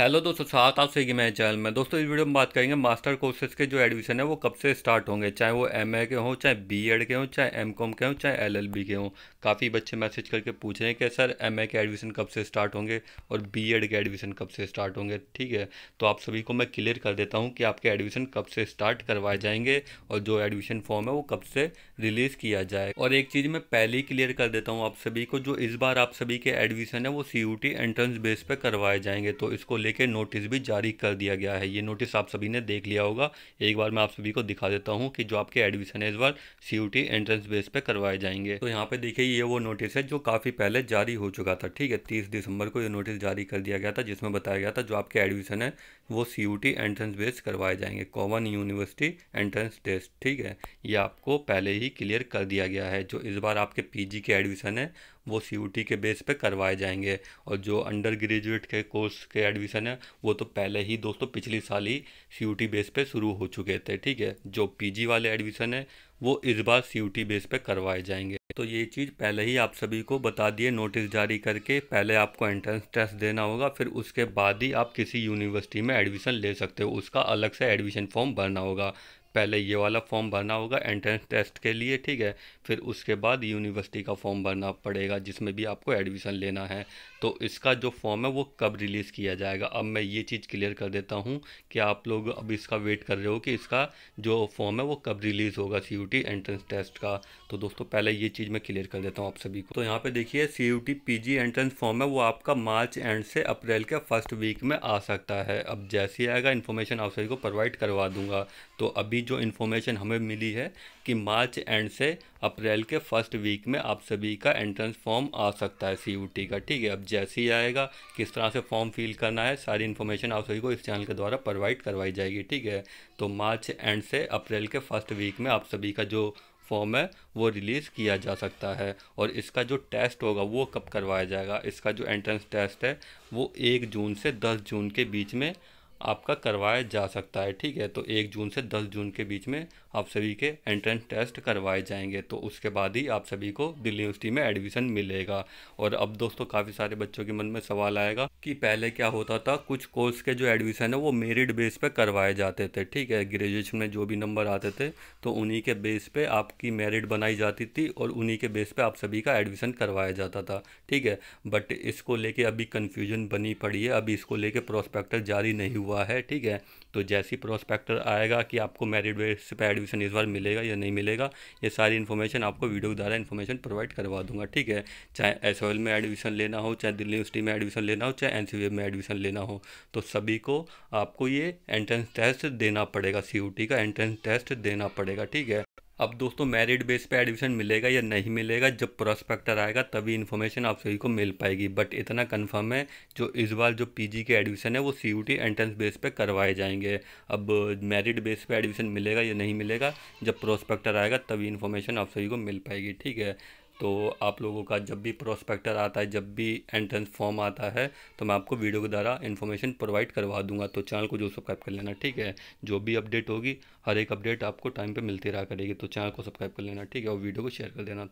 hello दोस्तों साथ आप सही मेरे चैनल में दोस्तों इस वीडियो में बात करेंगे मास्टर कोर्सेज के जो एडमिशन है वो कब से स्टार्ट होंगे चाहे वो एमए के हों चाहे बीएड के हों चाहे एमकॉम के हों चाहे एलएलबी के हों काफ़ी बच्चे मैसेज करके पूछ रहे हैं कि सर एमए के एडमिशन कब से स्टार्ट होंगे और बीएड के एडमिशन कब से स्टार्ट होंगे ठीक है तो आप सभी को मैं क्लियर कर देता हूँ कि आपके एडमिशन कब से स्टार्ट करवाए जाएंगे और जो एडमिशन फॉर्म है वो कब से रिलीज़ किया जाए और एक चीज़ मैं पहले ही क्लियर कर देता हूँ आप सभी को जो इस बार आप सभी के एडमिशन है वो सी एंट्रेंस बेस पर करवाए जाएंगे तो इसको लेकर नोटिस भी जारी कर दिया गया है ये नोटिस आप सभी ने देख लिया होगा एक बार मैं आप सभी को दिखा देता हूँ कि जो आपके एडमिशन है इस बार सी एंट्रेंस बेस पर करवाए जाएंगे तो यहाँ पर देखिए ये वो नोटिस है जो काफ़ी पहले जारी हो चुका था ठीक है तीस दिसंबर को ये नोटिस जारी कर दिया गया था जिसमें बताया गया था जो आपके एडमिशन है वो C U T entrance based करवाए जाएंगे कॉमन यूनिवर्सिटी एंट्रेंस टेस्ट ठीक है ये आपको पहले ही क्लियर कर दिया गया है जो इस बार आपके पीजी के एडमिशन है वो सी यू टी के बेस पे करवाए जाएंगे और जो अंडर ग्रेजुएट के कोर्स के एडमिशन है वो तो पहले ही दोस्तों पिछले साल ही सी यू टी बेस पे शुरू हो चुके थे ठीक है जो पी जी वाले एडमिशन है वो इस बार सी बेस पे करवाए जाएंगे तो ये चीज़ पहले ही आप सभी को बता दिए नोटिस जारी करके पहले आपको एंट्रेंस टेस्ट देना होगा फिर उसके बाद ही आप किसी यूनिवर्सिटी में एडमिशन ले सकते हो उसका अलग से एडमिशन फॉर्म भरना होगा पहले ये वाला फॉर्म भरना होगा एंट्रेंस टेस्ट के लिए ठीक है फिर उसके बाद यूनिवर्सिटी का फॉर्म भरना पड़ेगा जिसमें भी आपको एडमिशन लेना है तो इसका जो फॉर्म है वो कब रिलीज़ किया जाएगा अब मैं ये चीज़ क्लियर कर देता हूँ कि आप लोग अब इसका वेट कर रहे हो कि इसका जो फॉर्म है वो कब रिलीज़ होगा C U T entrance test का तो दोस्तों पहले ये चीज़ मैं क्लियर कर देता हूँ आप सभी को तो यहाँ पर देखिए C U T P G entrance form है वो आपका मार्च एंड से अप्रैल के फर्स्ट वीक में आ सकता है अब जैसे ही आएगा इन्फॉर्मेशन आप सभी को प्रोवाइड करवा दूंगा तो अभी अभी जो इन्फॉर्मेशन हमें मिली है कि मार्च एंड से अप्रैल के फर्स्ट वीक में आप सभी का एंट्रेंस फॉर्म आ सकता है सी का ठीक है अब जैसे ही आएगा किस तरह से फॉर्म फिल करना है सारी इन्फॉर्मेशन आप सभी को इस चैनल के द्वारा प्रोवाइड करवाई जाएगी ठीक है तो मार्च एंड से अप्रैल के फर्स्ट वीक में आप सभी का जो फॉर्म है वो रिलीज़ किया जा सकता है और इसका जो टेस्ट होगा वो कब करवाया जाएगा इसका जो एंट्रेंस टेस्ट है वो एक जून से दस जून के बीच में आपका करवाया जा सकता है ठीक है तो एक जून से दस जून के बीच में आप सभी के एंट्रेंस टेस्ट करवाए जाएंगे तो उसके बाद ही आप सभी को दिल्ली यूनिवर्सिटी में एडमिशन मिलेगा और अब दोस्तों काफ़ी सारे बच्चों के मन में सवाल आएगा कि पहले क्या होता था कुछ कोर्स के जो एडमिशन है वो मेरिट बेस पर करवाए जाते थे ठीक है ग्रेजुएशन में जो भी नंबर आते थे तो उन्हीं के बेस पर आपकी मेरिट बनाई जाती थी और उन्हीं के बेस पर आप सभी का एडमिशन करवाया जाता था ठीक है बट इसको लेके अभी कन्फ्यूजन बनी पड़ी है अभी इसको लेके प्रोस्पेक्टर जारी नहीं हुआ है ठीक है तो जैसी प्रोस्पेक्टर आएगा कि आपको मेरिट बेस पर एडमिशन इस बार मिलेगा या नहीं मिलेगा ये सारी इन्फॉर्मेशन आपको वीडियो के द्वारा इन्फॉर्मेशन प्रोवाइड करवा दूंगा ठीक है चाहे एस में एडमिशन लेना हो चाहे दिल्ली यूनिवर्सिटी में एडमिशन लेना हो चाहे एन में एडमिशन लेना हो तो सभी को आपको ये एंट्रेंस टेस्ट देना पड़ेगा सी का एंट्रेंस टेस्ट देना पड़ेगा ठीक है अब दोस्तों मेरिट बेस पे एडमिशन मिलेगा या नहीं मिलेगा जब प्रोस्पेक्टर आएगा तभी इन्फॉर्मेशन आप सभी को मिल पाएगी बट इतना कंफर्म है जो इस बार जो पीजी के एडमिशन है वो सी यू एंट्रेंस बेस पे करवाए जाएंगे अब मेरिट बेस पे एडमिशन मिलेगा या नहीं मिलेगा जब प्रोस्पेक्टर आएगा तभी इन्फॉर्मेशन आप सभी को मिल पाएगी ठीक है तो आप लोगों का जब भी प्रोस्पेक्टर आता है जब भी एंट्रेंस फॉर्म आता है तो मैं आपको वीडियो के द्वारा इन्फॉर्मेशन प्रोवाइड करवा दूंगा तो चैनल को जो सब्सक्राइब कर लेना ठीक है जो भी अपडेट होगी हर एक अपडेट आपको टाइम पर मिलती रहा करेगी तो चैनल को सब्सक्राइब कर लेना ठीक है और वीडियो को शेयर कर देना